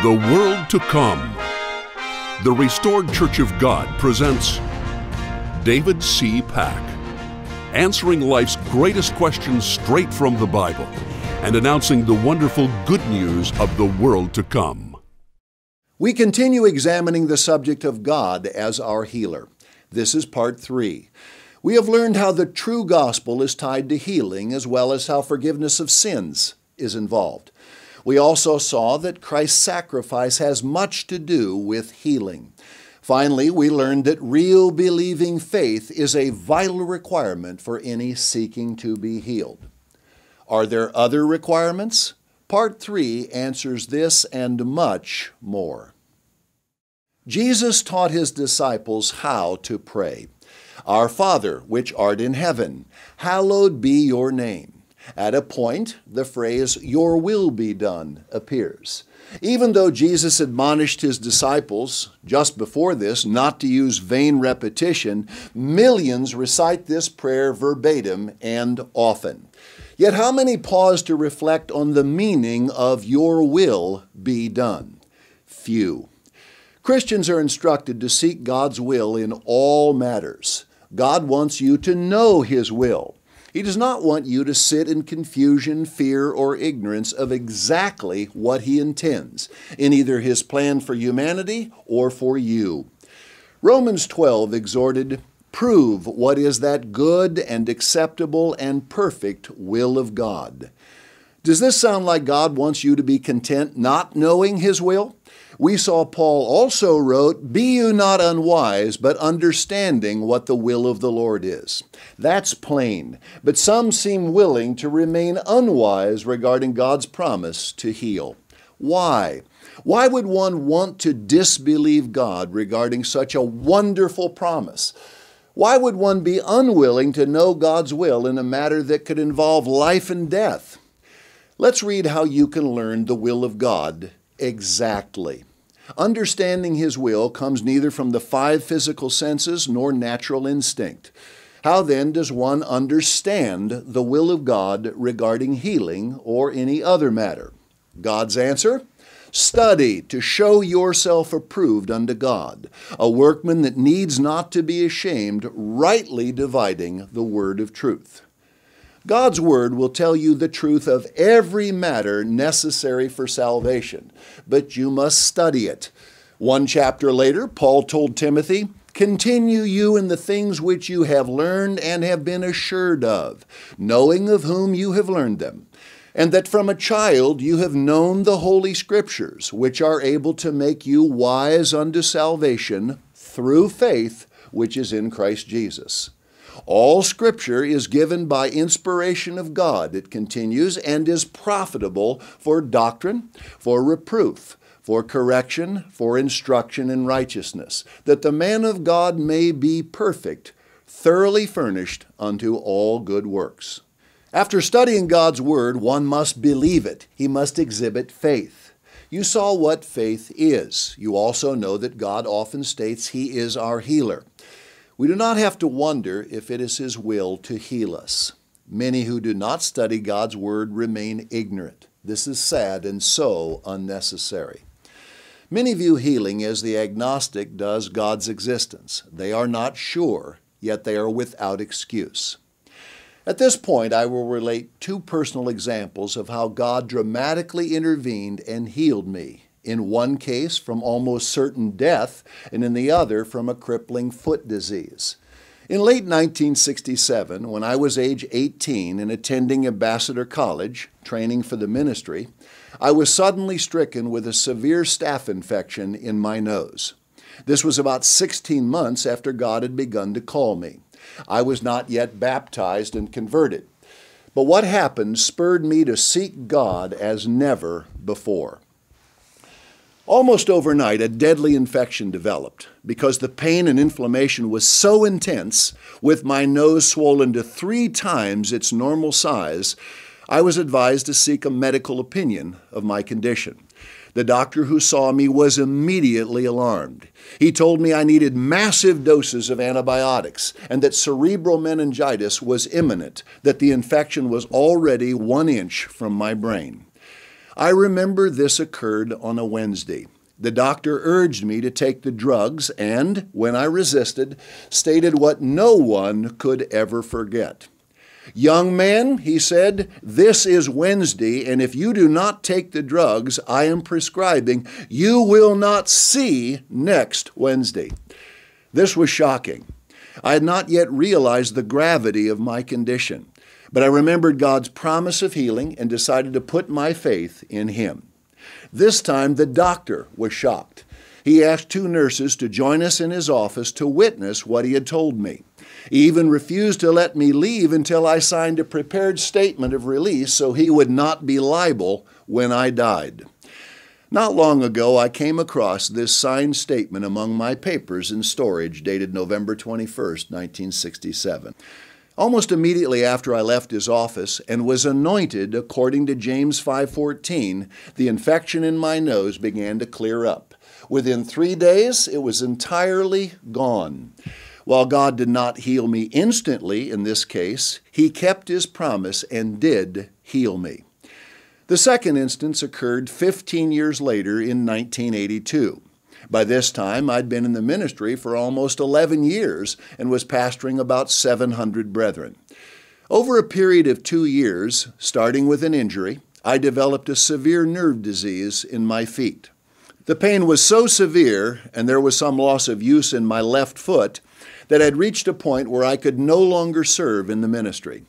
The World to Come. The Restored Church of God presents David C. Pack, answering life's greatest questions straight from the Bible and announcing the wonderful good news of the world to come. We continue examining the subject of God as our healer. This is part three. We have learned how the true gospel is tied to healing as well as how forgiveness of sins is involved. We also saw that Christ's sacrifice has much to do with healing. Finally, we learned that real believing faith is a vital requirement for any seeking to be healed. Are there other requirements? Part 3 answers this and much more. Jesus taught his disciples how to pray. Our Father, which art in heaven, hallowed be your name. At a point, the phrase, Your will be done, appears. Even though Jesus admonished his disciples just before this not to use vain repetition, millions recite this prayer verbatim and often. Yet, how many pause to reflect on the meaning of Your will be done? Few. Christians are instructed to seek God's will in all matters. God wants you to know His will. He does not want you to sit in confusion, fear, or ignorance of exactly what He intends in either His plan for humanity or for you. Romans 12 exhorted, Prove what is that good and acceptable and perfect will of God. Does this sound like God wants you to be content not knowing His will? We saw Paul also wrote, Be you not unwise, but understanding what the will of the Lord is. That's plain, but some seem willing to remain unwise regarding God's promise to heal. Why? Why would one want to disbelieve God regarding such a wonderful promise? Why would one be unwilling to know God's will in a matter that could involve life and death? Let's read how you can learn the will of God exactly. Understanding His will comes neither from the five physical senses nor natural instinct. How then does one understand the will of God regarding healing or any other matter? God's answer? Study to show yourself approved unto God, a workman that needs not to be ashamed, rightly dividing the word of truth. God's Word will tell you the truth of every matter necessary for salvation, but you must study it. One chapter later, Paul told Timothy, Continue you in the things which you have learned and have been assured of, knowing of whom you have learned them, and that from a child you have known the Holy Scriptures, which are able to make you wise unto salvation through faith which is in Christ Jesus. All scripture is given by inspiration of God, it continues, and is profitable for doctrine, for reproof, for correction, for instruction in righteousness, that the man of God may be perfect, thoroughly furnished unto all good works. After studying God's Word, one must believe it. He must exhibit faith. You saw what faith is. You also know that God often states He is our healer. We do not have to wonder if it is His will to heal us. Many who do not study God's Word remain ignorant. This is sad and so unnecessary. Many view healing as the agnostic does God's existence. They are not sure, yet they are without excuse. At this point, I will relate two personal examples of how God dramatically intervened and healed me in one case from almost certain death, and in the other from a crippling foot disease. In late 1967, when I was age 18 and attending Ambassador College, training for the ministry, I was suddenly stricken with a severe staph infection in my nose. This was about 16 months after God had begun to call me. I was not yet baptized and converted. But what happened spurred me to seek God as never before. Almost overnight, a deadly infection developed because the pain and inflammation was so intense, with my nose swollen to three times its normal size, I was advised to seek a medical opinion of my condition. The doctor who saw me was immediately alarmed. He told me I needed massive doses of antibiotics and that cerebral meningitis was imminent, that the infection was already one inch from my brain. I remember this occurred on a Wednesday. The doctor urged me to take the drugs and, when I resisted, stated what no one could ever forget. Young man, he said, this is Wednesday, and if you do not take the drugs I am prescribing, you will not see next Wednesday. This was shocking. I had not yet realized the gravity of my condition. But I remembered God's promise of healing and decided to put my faith in Him. This time, the doctor was shocked. He asked two nurses to join us in his office to witness what he had told me. He even refused to let me leave until I signed a prepared statement of release so he would not be liable when I died. Not long ago, I came across this signed statement among my papers in storage dated November 21, 1967 almost immediately after I left his office and was anointed according to James 5:14, the infection in my nose began to clear up. Within 3 days, it was entirely gone. While God did not heal me instantly in this case, he kept his promise and did heal me. The second instance occurred 15 years later in 1982. By this time, I'd been in the ministry for almost 11 years and was pastoring about 700 brethren. Over a period of two years, starting with an injury, I developed a severe nerve disease in my feet. The pain was so severe, and there was some loss of use in my left foot, that I'd reached a point where I could no longer serve in the ministry.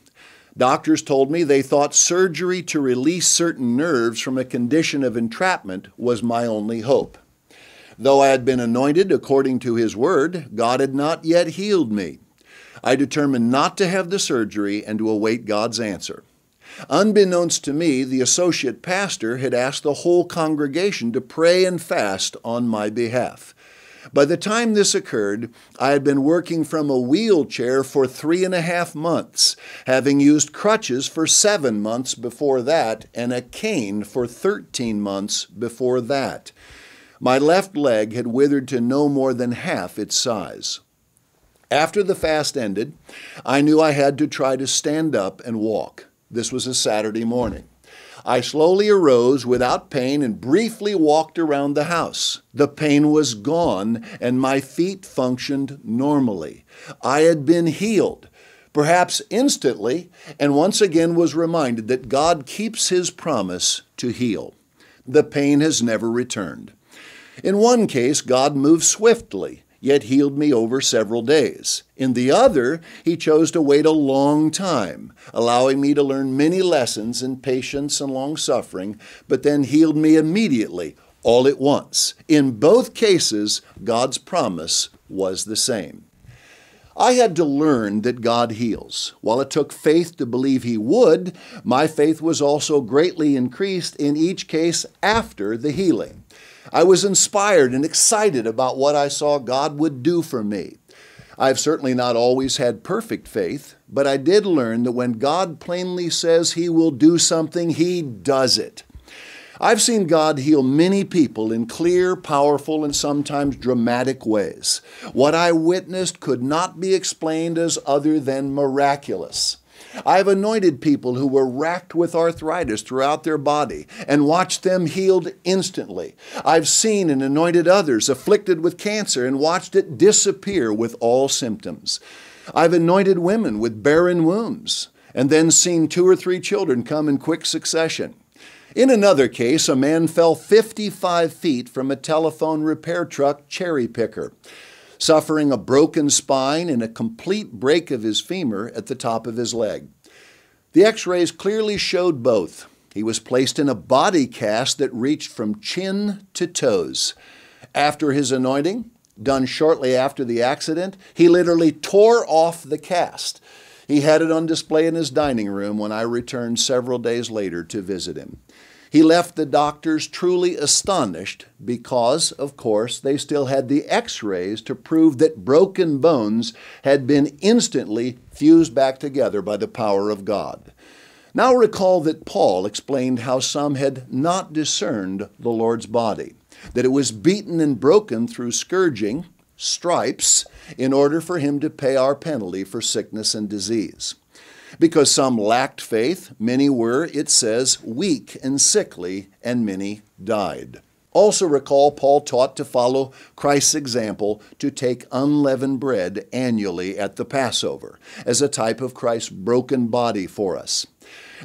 Doctors told me they thought surgery to release certain nerves from a condition of entrapment was my only hope. Though I had been anointed according to his word, God had not yet healed me. I determined not to have the surgery and to await God's answer. Unbeknownst to me, the associate pastor had asked the whole congregation to pray and fast on my behalf. By the time this occurred, I had been working from a wheelchair for three and a half months, having used crutches for seven months before that and a cane for 13 months before that. My left leg had withered to no more than half its size. After the fast ended, I knew I had to try to stand up and walk. This was a Saturday morning. I slowly arose without pain and briefly walked around the house. The pain was gone and my feet functioned normally. I had been healed, perhaps instantly, and once again was reminded that God keeps His promise to heal. The pain has never returned. In one case, God moved swiftly, yet healed me over several days. In the other, he chose to wait a long time, allowing me to learn many lessons in patience and long suffering, but then healed me immediately, all at once. In both cases, God's promise was the same. I had to learn that God heals. While it took faith to believe He would, my faith was also greatly increased in each case after the healing. I was inspired and excited about what I saw God would do for me. I've certainly not always had perfect faith, but I did learn that when God plainly says He will do something, He does it. I've seen God heal many people in clear, powerful, and sometimes dramatic ways. What I witnessed could not be explained as other than miraculous. I've anointed people who were racked with arthritis throughout their body and watched them healed instantly. I've seen and anointed others afflicted with cancer and watched it disappear with all symptoms. I've anointed women with barren wombs and then seen two or three children come in quick succession. In another case, a man fell 55 feet from a telephone repair truck cherry picker suffering a broken spine and a complete break of his femur at the top of his leg. The x rays clearly showed both. He was placed in a body cast that reached from chin to toes. After his anointing, done shortly after the accident, he literally tore off the cast. He had it on display in his dining room when I returned several days later to visit him. He left the doctors truly astonished because, of course, they still had the x rays to prove that broken bones had been instantly fused back together by the power of God. Now recall that Paul explained how some had not discerned the Lord's body, that it was beaten and broken through scourging, stripes, in order for him to pay our penalty for sickness and disease. Because some lacked faith, many were, it says, weak and sickly, and many died. Also, recall Paul taught to follow Christ's example to take unleavened bread annually at the Passover as a type of Christ's broken body for us.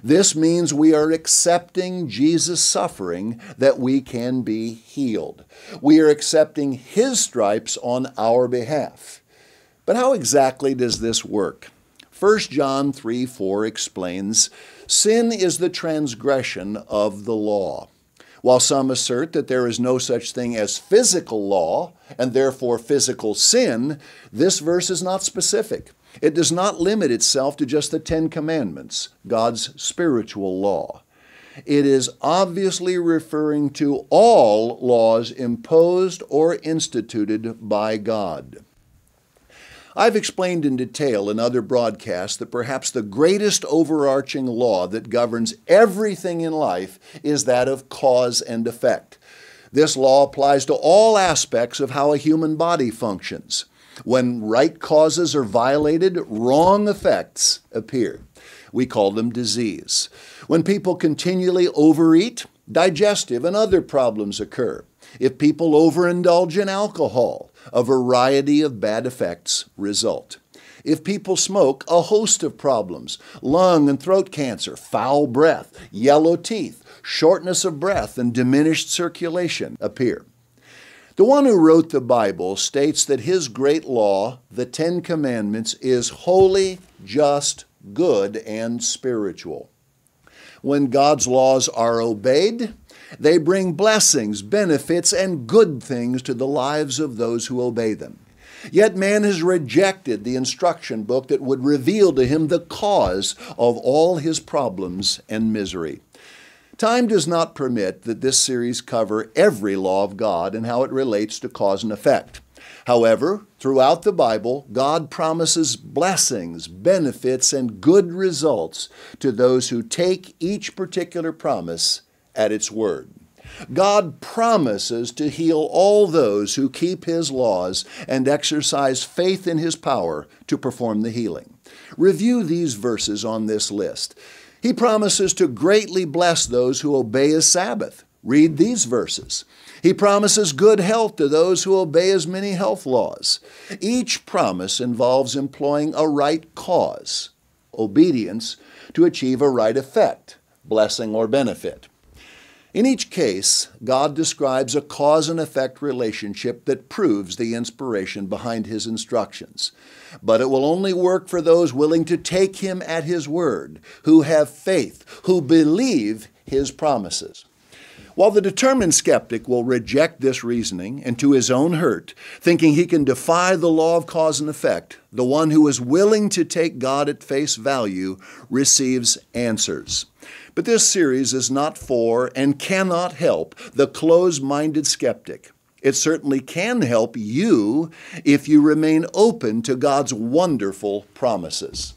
This means we are accepting Jesus' suffering that we can be healed. We are accepting His stripes on our behalf. But how exactly does this work? 1 John 3 4 explains Sin is the transgression of the law. While some assert that there is no such thing as physical law and therefore physical sin, this verse is not specific. It does not limit itself to just the Ten Commandments, God's spiritual law. It is obviously referring to all laws imposed or instituted by God. I've explained in detail in other broadcasts that perhaps the greatest overarching law that governs everything in life is that of cause and effect. This law applies to all aspects of how a human body functions. When right causes are violated, wrong effects appear. We call them disease. When people continually overeat, digestive and other problems occur. If people overindulge in alcohol, a variety of bad effects result. If people smoke, a host of problems lung and throat cancer, foul breath, yellow teeth, shortness of breath, and diminished circulation appear. The one who wrote the Bible states that his great law, the Ten Commandments, is holy, just, good, and spiritual. When God's laws are obeyed, they bring blessings, benefits, and good things to the lives of those who obey them. Yet man has rejected the instruction book that would reveal to him the cause of all his problems and misery. Time does not permit that this series cover every law of God and how it relates to cause and effect. However, throughout the Bible, God promises blessings, benefits, and good results to those who take each particular promise at its word. God promises to heal all those who keep His laws and exercise faith in His power to perform the healing. Review these verses on this list. He promises to greatly bless those who obey His Sabbath. Read these verses. He promises good health to those who obey His many health laws. Each promise involves employing a right cause, obedience, to achieve a right effect, blessing or benefit. In each case, God describes a cause and effect relationship that proves the inspiration behind his instructions. But it will only work for those willing to take him at his word, who have faith, who believe his promises. While the determined skeptic will reject this reasoning and to his own hurt, thinking he can defy the law of cause and effect, the one who is willing to take God at face value receives answers. But this series is not for and cannot help the closed minded skeptic. It certainly can help you if you remain open to God's wonderful promises.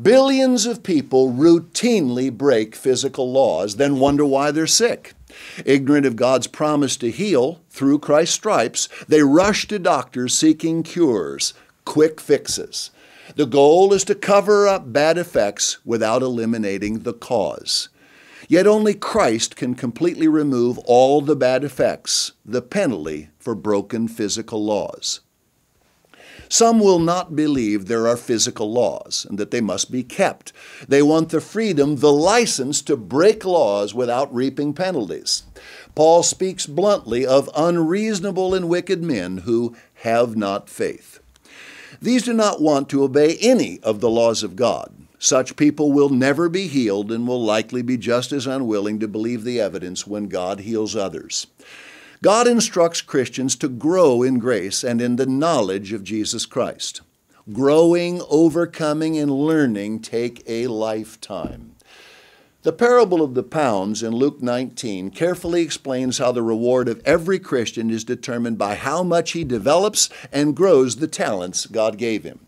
Billions of people routinely break physical laws, then wonder why they're sick. Ignorant of God's promise to heal through Christ's stripes, they rush to doctors seeking cures, quick fixes. The goal is to cover up bad effects without eliminating the cause. Yet only Christ can completely remove all the bad effects, the penalty for broken physical laws. Some will not believe there are physical laws and that they must be kept. They want the freedom, the license to break laws without reaping penalties. Paul speaks bluntly of unreasonable and wicked men who have not faith. These do not want to obey any of the laws of God. Such people will never be healed and will likely be just as unwilling to believe the evidence when God heals others. God instructs Christians to grow in grace and in the knowledge of Jesus Christ. Growing, overcoming, and learning take a lifetime. The parable of the pounds in Luke 19 carefully explains how the reward of every Christian is determined by how much he develops and grows the talents God gave him.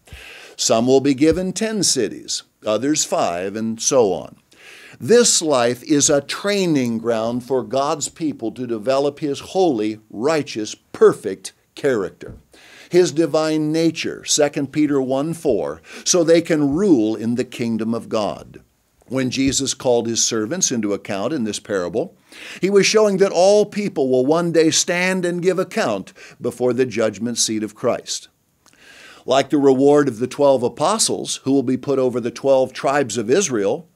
Some will be given 10 cities, others 5, and so on. This life is a training ground for God's people to develop His holy, righteous, perfect character. His divine nature, 2 Peter 1 4, so they can rule in the kingdom of God. When Jesus called his servants into account in this parable, he was showing that all people will one day stand and give account before the judgment seat of Christ. Like the reward of the twelve apostles, who will be put over the twelve tribes of Israel,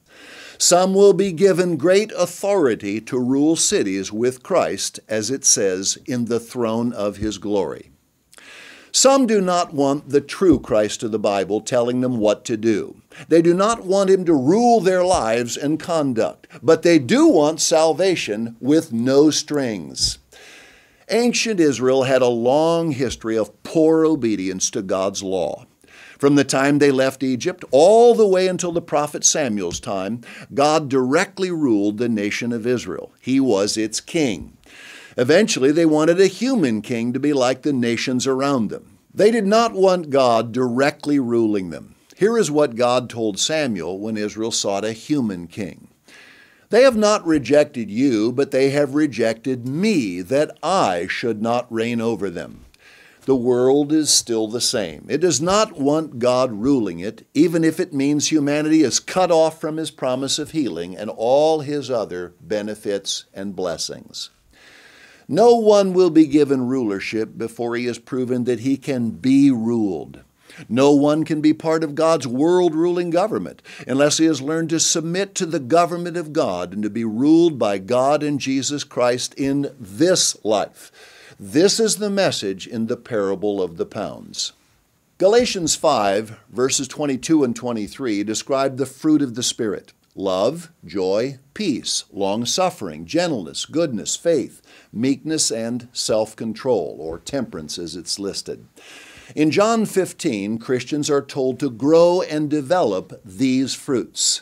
some will be given great authority to rule cities with Christ, as it says, in the throne of his glory. Some do not want the true Christ of the Bible telling them what to do. They do not want him to rule their lives and conduct, but they do want salvation with no strings. Ancient Israel had a long history of poor obedience to God's law. From the time they left Egypt all the way until the prophet Samuel's time, God directly ruled the nation of Israel. He was its king. Eventually, they wanted a human king to be like the nations around them. They did not want God directly ruling them. Here is what God told Samuel when Israel sought a human king. They have not rejected you, but they have rejected me, that I should not reign over them the world is still the same. It does not want God ruling it, even if it means humanity is cut off from his promise of healing and all his other benefits and blessings. No one will be given rulership before he has proven that he can be ruled. No one can be part of God's world ruling government unless he has learned to submit to the government of God and to be ruled by God and Jesus Christ in this life. This is the message in the parable of the pounds. Galatians 5, verses 22 and 23 describe the fruit of the Spirit love, joy, peace, long suffering, gentleness, goodness, faith, meekness, and self control, or temperance as it's listed. In John 15, Christians are told to grow and develop these fruits.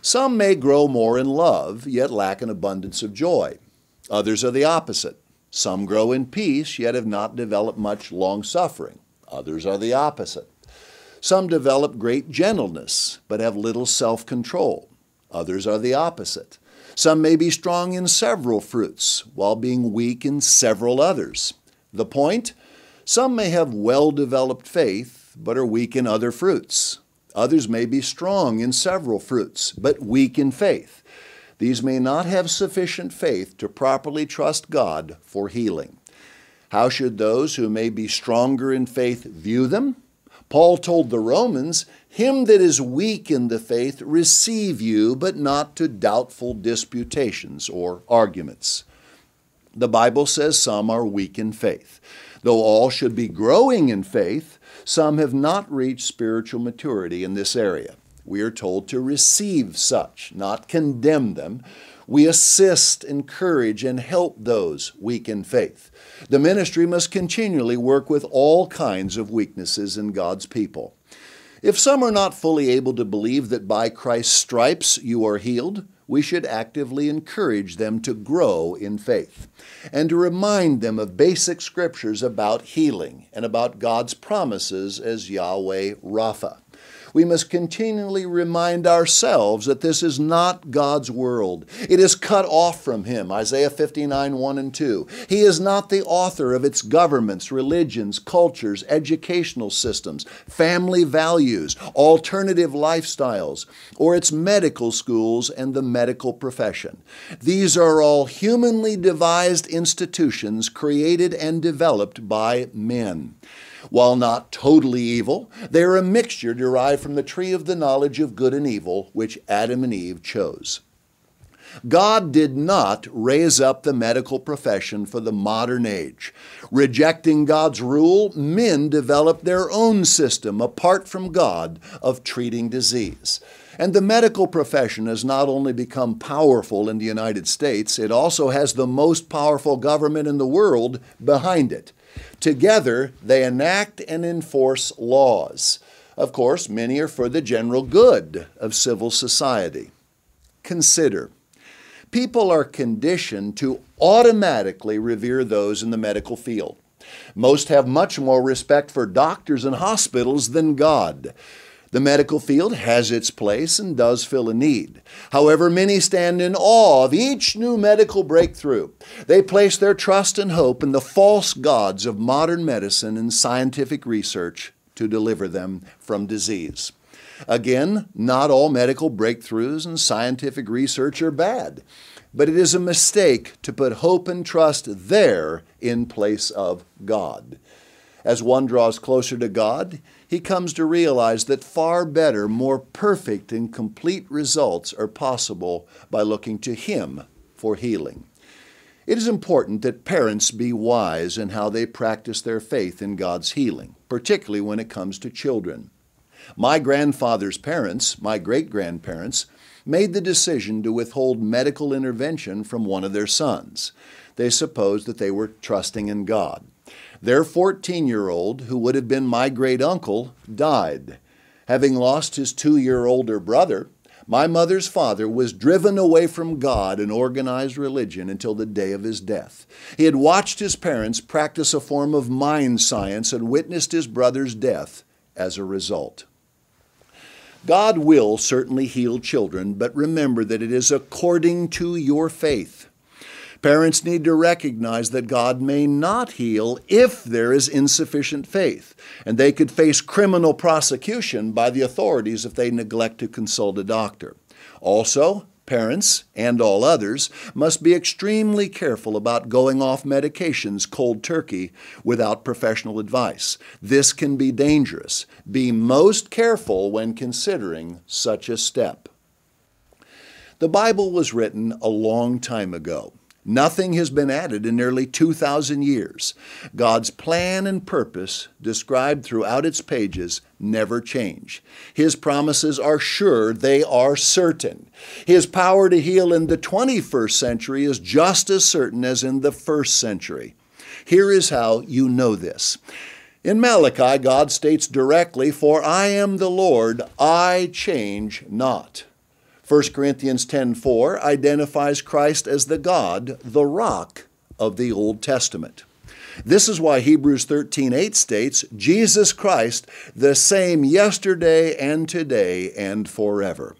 Some may grow more in love, yet lack an abundance of joy. Others are the opposite some grow in peace, yet have not developed much long suffering. Others are the opposite. Some develop great gentleness, but have little self control. Others are the opposite. Some may be strong in several fruits, while being weak in several others. The point? Some may have well developed faith, but are weak in other fruits. Others may be strong in several fruits, but weak in faith. These may not have sufficient faith to properly trust God for healing. How should those who may be stronger in faith view them? Paul told the Romans, Him that is weak in the faith receive you, but not to doubtful disputations or arguments. The Bible says some are weak in faith. Though all should be growing in faith, some have not reached spiritual maturity in this area. We are told to receive such, not condemn them. We assist, encourage, and help those weak in faith. The ministry must continually work with all kinds of weaknesses in God's people. If some are not fully able to believe that by Christ's stripes you are healed, we should actively encourage them to grow in faith and to remind them of basic scriptures about healing and about God's promises as Yahweh Rapha we must continually remind ourselves that this is not God's world. It is cut off from Him, Isaiah 59 1 and 2. He is not the author of its governments, religions, cultures, educational systems, family values, alternative lifestyles, or its medical schools and the medical profession. These are all humanly devised institutions created and developed by men. While not totally evil, they are a mixture derived from the tree of the knowledge of good and evil, which Adam and Eve chose. God did not raise up the medical profession for the modern age. Rejecting God's rule, men developed their own system apart from God of treating disease. And the medical profession has not only become powerful in the United States, it also has the most powerful government in the world behind it. Together, they enact and enforce laws. Of course, many are for the general good of civil society. Consider people are conditioned to automatically revere those in the medical field. Most have much more respect for doctors and hospitals than God. The medical field has its place and does fill a need. However, many stand in awe of each new medical breakthrough. They place their trust and hope in the false gods of modern medicine and scientific research to deliver them from disease. Again, not all medical breakthroughs and scientific research are bad, but it is a mistake to put hope and trust there in place of God. As one draws closer to God, he comes to realize that far better, more perfect, and complete results are possible by looking to him for healing. It is important that parents be wise in how they practice their faith in God's healing, particularly when it comes to children. My grandfather's parents, my great grandparents, made the decision to withhold medical intervention from one of their sons. They supposed that they were trusting in God. Their 14 year old, who would have been my great uncle, died. Having lost his two year older brother, my mother's father was driven away from God and organized religion until the day of his death. He had watched his parents practice a form of mind science and witnessed his brother's death as a result. God will certainly heal children, but remember that it is according to your faith. Parents need to recognize that God may not heal if there is insufficient faith, and they could face criminal prosecution by the authorities if they neglect to consult a doctor. Also, Parents and all others must be extremely careful about going off medications cold turkey without professional advice. This can be dangerous. Be most careful when considering such a step. The Bible was written a long time ago. Nothing has been added in nearly 2,000 years. God's plan and purpose, described throughout its pages, never change. His promises are sure, they are certain. His power to heal in the 21st century is just as certain as in the first century. Here is how you know this. In Malachi, God states directly, For I am the Lord, I change not. 1 Corinthians 10:4 identifies Christ as the God, the rock of the Old Testament. This is why Hebrews 13:8 states, Jesus Christ, the same yesterday and today and forever.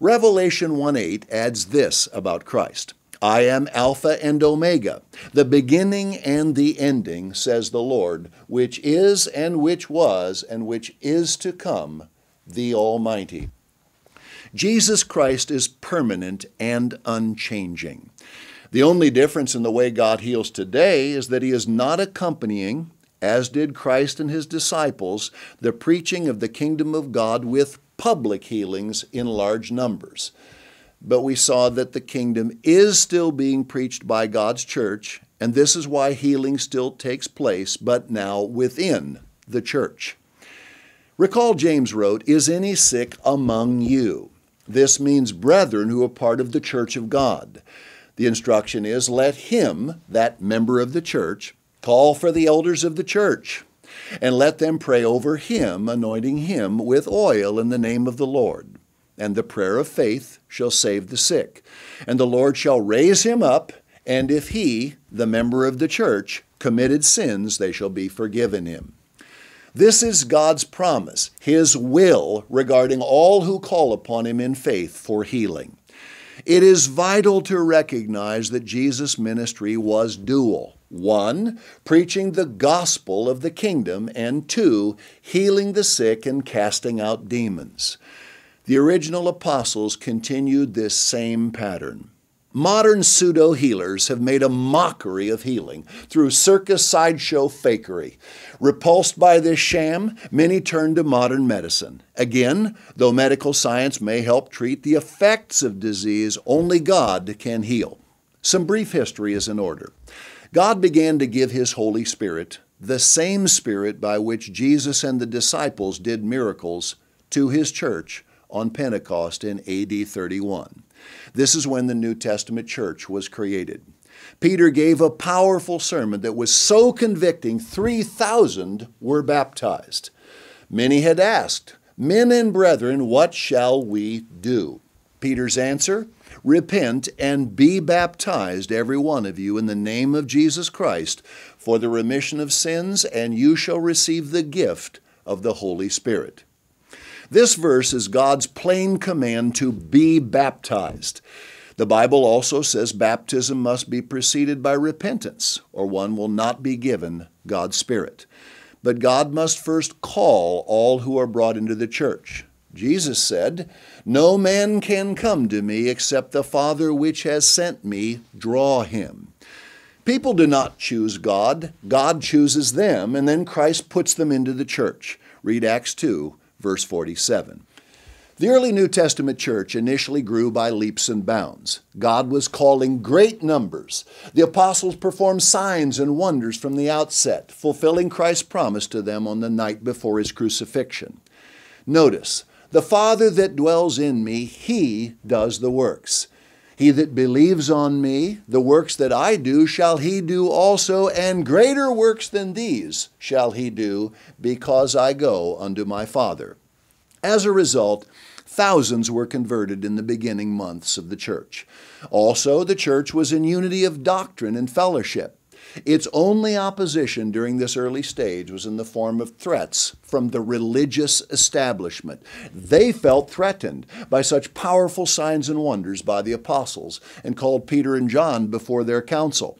Revelation 1:8 adds this about Christ. I am Alpha and Omega, the beginning and the ending, says the Lord, which is and which was and which is to come, the Almighty. Jesus Christ is permanent and unchanging. The only difference in the way God heals today is that he is not accompanying, as did Christ and his disciples, the preaching of the kingdom of God with public healings in large numbers. But we saw that the kingdom is still being preached by God's church, and this is why healing still takes place, but now within the church. Recall James wrote, Is any sick among you? This means brethren who are part of the church of God. The instruction is let him, that member of the church, call for the elders of the church and let them pray over him, anointing him with oil in the name of the Lord. And the prayer of faith shall save the sick. And the Lord shall raise him up, and if he, the member of the church, committed sins, they shall be forgiven him. This is God's promise, His will regarding all who call upon Him in faith for healing. It is vital to recognize that Jesus' ministry was dual. One, preaching the gospel of the kingdom, and two, healing the sick and casting out demons. The original apostles continued this same pattern. Modern pseudo healers have made a mockery of healing through circus sideshow fakery. Repulsed by this sham, many turn to modern medicine. Again, though medical science may help treat the effects of disease, only God can heal. Some brief history is in order. God began to give His Holy Spirit, the same Spirit by which Jesus and the disciples did miracles, to His church on Pentecost in AD 31. This is when the New Testament church was created. Peter gave a powerful sermon that was so convicting, 3,000 were baptized. Many had asked, Men and brethren, what shall we do? Peter's answer Repent and be baptized, every one of you, in the name of Jesus Christ for the remission of sins, and you shall receive the gift of the Holy Spirit. This verse is God's plain command to be baptized. The Bible also says baptism must be preceded by repentance, or one will not be given God's Spirit. But God must first call all who are brought into the church. Jesus said, No man can come to me except the Father which has sent me draw him. People do not choose God, God chooses them, and then Christ puts them into the church. Read Acts 2 verse 47. The early New Testament church initially grew by leaps and bounds. God was calling great numbers. The apostles performed signs and wonders from the outset, fulfilling Christ's promise to them on the night before his crucifixion. Notice, the Father that dwells in me, he does the works. He that believes on me, the works that I do, shall he do also, and greater works than these shall he do, because I go unto my Father. As a result, thousands were converted in the beginning months of the church. Also, the church was in unity of doctrine and fellowship. Its only opposition during this early stage was in the form of threats from the religious establishment. They felt threatened by such powerful signs and wonders by the apostles and called Peter and John before their council.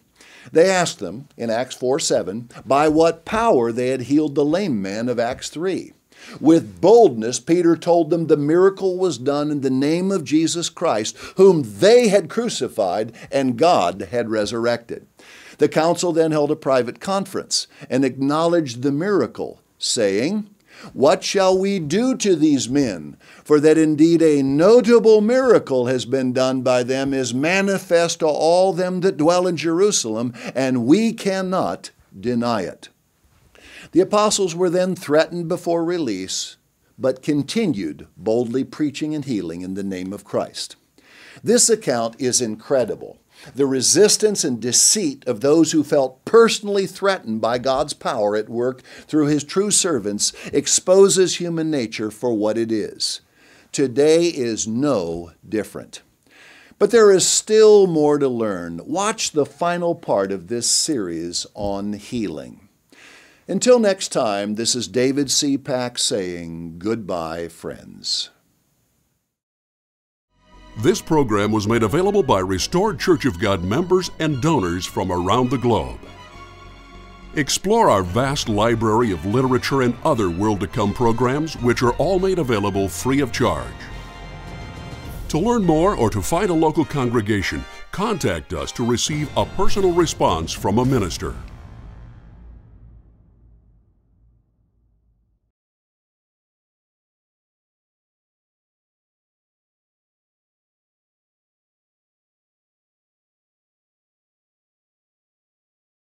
They asked them in Acts 4 7 by what power they had healed the lame man of Acts 3. With boldness, Peter told them the miracle was done in the name of Jesus Christ, whom they had crucified and God had resurrected. The council then held a private conference and acknowledged the miracle, saying, What shall we do to these men? For that indeed a notable miracle has been done by them is manifest to all them that dwell in Jerusalem, and we cannot deny it. The apostles were then threatened before release, but continued boldly preaching and healing in the name of Christ. This account is incredible the resistance and deceit of those who felt personally threatened by God's power at work through his true servants exposes human nature for what it is. Today is no different. But there is still more to learn. Watch the final part of this series on healing. Until next time, this is David C. Pack saying goodbye, friends. This program was made available by Restored Church of God members and donors from around the globe. Explore our vast library of literature and other World to Come programs, which are all made available free of charge. To learn more or to find a local congregation, contact us to receive a personal response from a minister.